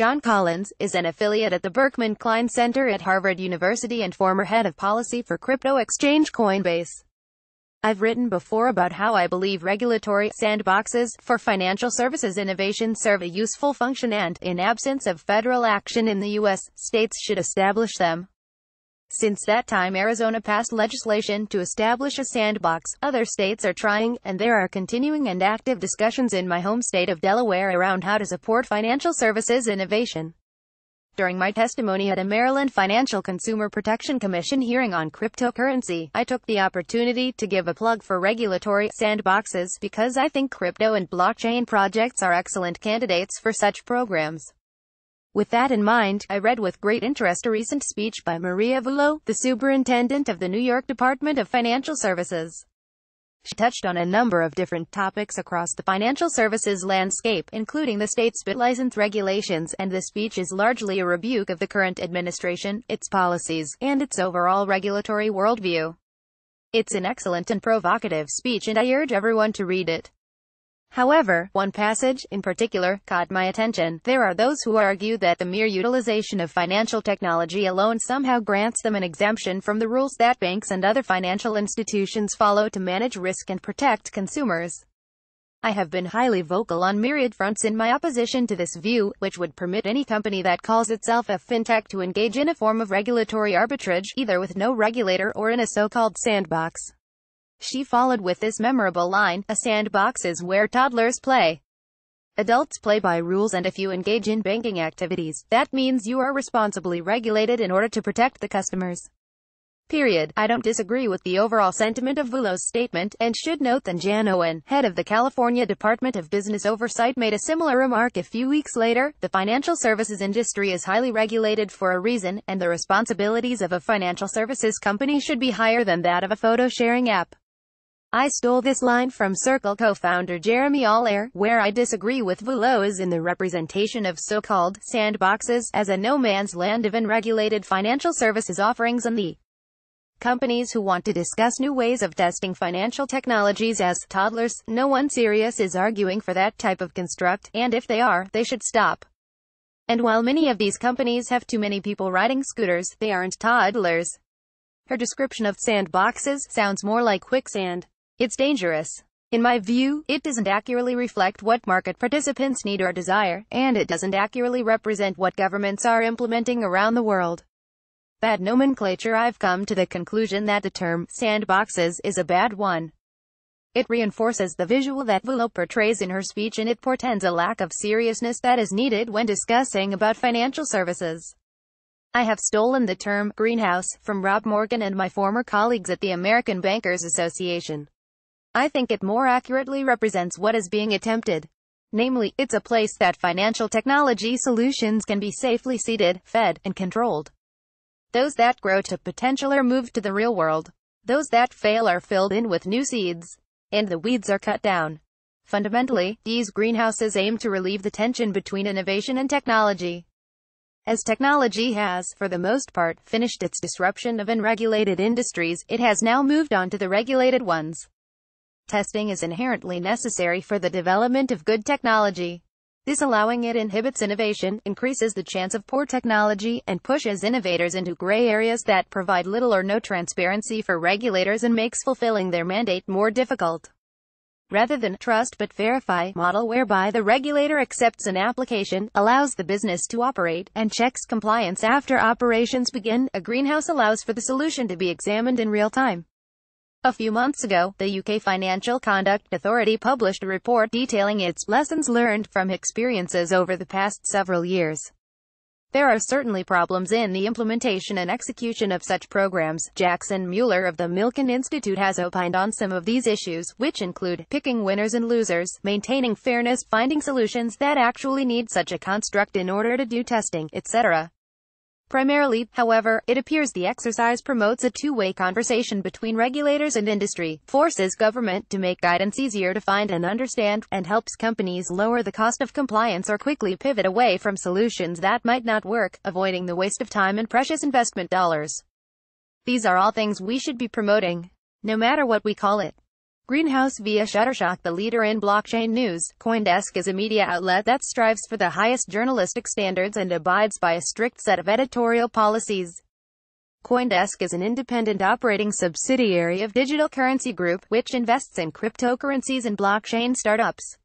John Collins, is an affiliate at the Berkman Klein Center at Harvard University and former head of policy for crypto exchange Coinbase. I've written before about how I believe regulatory sandboxes for financial services innovation serve a useful function and, in absence of federal action in the U.S., states should establish them. Since that time Arizona passed legislation to establish a sandbox, other states are trying, and there are continuing and active discussions in my home state of Delaware around how to support financial services innovation. During my testimony at a Maryland Financial Consumer Protection Commission hearing on cryptocurrency, I took the opportunity to give a plug for regulatory sandboxes because I think crypto and blockchain projects are excellent candidates for such programs. With that in mind, I read with great interest a recent speech by Maria Vullo, the superintendent of the New York Department of Financial Services. She touched on a number of different topics across the financial services landscape, including the state's bit license regulations, and the speech is largely a rebuke of the current administration, its policies, and its overall regulatory worldview. It's an excellent and provocative speech and I urge everyone to read it. However, one passage, in particular, caught my attention. There are those who argue that the mere utilization of financial technology alone somehow grants them an exemption from the rules that banks and other financial institutions follow to manage risk and protect consumers. I have been highly vocal on myriad fronts in my opposition to this view, which would permit any company that calls itself a fintech to engage in a form of regulatory arbitrage, either with no regulator or in a so-called sandbox. She followed with this memorable line, a sandbox is where toddlers play. Adults play by rules and if you engage in banking activities, that means you are responsibly regulated in order to protect the customers. Period. I don't disagree with the overall sentiment of Vulo's statement, and should note that Jan Owen, head of the California Department of Business Oversight made a similar remark a few weeks later, the financial services industry is highly regulated for a reason, and the responsibilities of a financial services company should be higher than that of a photo-sharing app. I stole this line from Circle co-founder Jeremy Allaire, where I disagree with Voulot in the representation of so-called sandboxes as a no-man's land of unregulated financial services offerings and the companies who want to discuss new ways of testing financial technologies as toddlers. No one serious is arguing for that type of construct, and if they are, they should stop. And while many of these companies have too many people riding scooters, they aren't toddlers. Her description of sandboxes sounds more like quicksand. It's dangerous. In my view, it doesn't accurately reflect what market participants need or desire, and it doesn't accurately represent what governments are implementing around the world. Bad nomenclature I've come to the conclusion that the term sandboxes is a bad one. It reinforces the visual that Vullo portrays in her speech and it portends a lack of seriousness that is needed when discussing about financial services. I have stolen the term greenhouse from Rob Morgan and my former colleagues at the American Bankers Association. I think it more accurately represents what is being attempted. Namely, it's a place that financial technology solutions can be safely seeded, fed, and controlled. Those that grow to potential are moved to the real world. Those that fail are filled in with new seeds. And the weeds are cut down. Fundamentally, these greenhouses aim to relieve the tension between innovation and technology. As technology has, for the most part, finished its disruption of unregulated industries, it has now moved on to the regulated ones. Testing is inherently necessary for the development of good technology. This allowing it inhibits innovation, increases the chance of poor technology, and pushes innovators into gray areas that provide little or no transparency for regulators and makes fulfilling their mandate more difficult. Rather than trust but verify model whereby the regulator accepts an application, allows the business to operate, and checks compliance after operations begin, a greenhouse allows for the solution to be examined in real time. A few months ago, the UK Financial Conduct Authority published a report detailing its lessons learned from experiences over the past several years. There are certainly problems in the implementation and execution of such programs. Jackson Mueller of the Milken Institute has opined on some of these issues, which include picking winners and losers, maintaining fairness, finding solutions that actually need such a construct in order to do testing, etc. Primarily, however, it appears the exercise promotes a two-way conversation between regulators and industry, forces government to make guidance easier to find and understand, and helps companies lower the cost of compliance or quickly pivot away from solutions that might not work, avoiding the waste of time and precious investment dollars. These are all things we should be promoting, no matter what we call it. Greenhouse via Shutterstock the leader in blockchain news, Coindesk is a media outlet that strives for the highest journalistic standards and abides by a strict set of editorial policies. Coindesk is an independent operating subsidiary of Digital Currency Group, which invests in cryptocurrencies and blockchain startups.